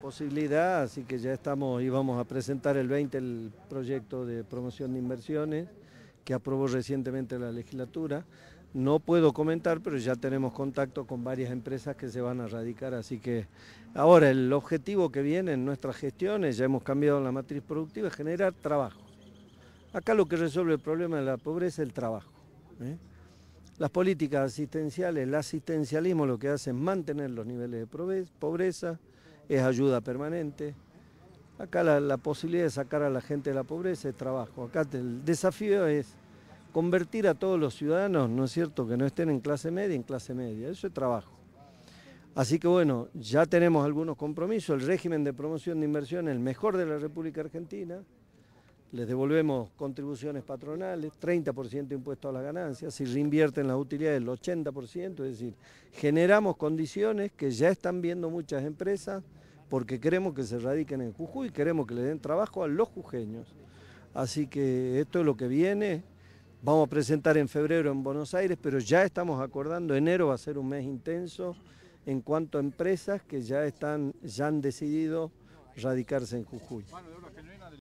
posibilidad, así que ya estamos, íbamos a presentar el 20 el proyecto de promoción de inversiones que aprobó recientemente la legislatura. No puedo comentar, pero ya tenemos contacto con varias empresas que se van a radicar, así que ahora el objetivo que viene en nuestras gestiones, ya hemos cambiado la matriz productiva, es generar trabajo. Acá lo que resuelve el problema de la pobreza es el trabajo. ¿eh? Las políticas asistenciales, el asistencialismo lo que hace es mantener los niveles de pobreza, es ayuda permanente. Acá la, posibilidad de sacar a la gente de la pobreza es trabajo. Acá el desafío es convertir a todos los ciudadanos, ¿no es cierto?, que no estén en clase media, en clase media. Eso es trabajo. Así que bueno, ya tenemos algunos compromisos. El régimen de promoción de inversión, es el mejor de la República Argentina, les devolvemos contribuciones patronales, 30% impuesto a las ganancias, si reinvierten las utilidades el 80%, es decir, generamos condiciones que ya están viendo muchas empresas porque queremos que se radiquen en Jujuy, queremos que le den trabajo a los jujeños. Así que esto es lo que viene, vamos a presentar en febrero en Buenos Aires, pero ya estamos acordando, enero va a ser un mes intenso en cuanto a empresas que ya, están, ya han decidido radicarse en Jujuy.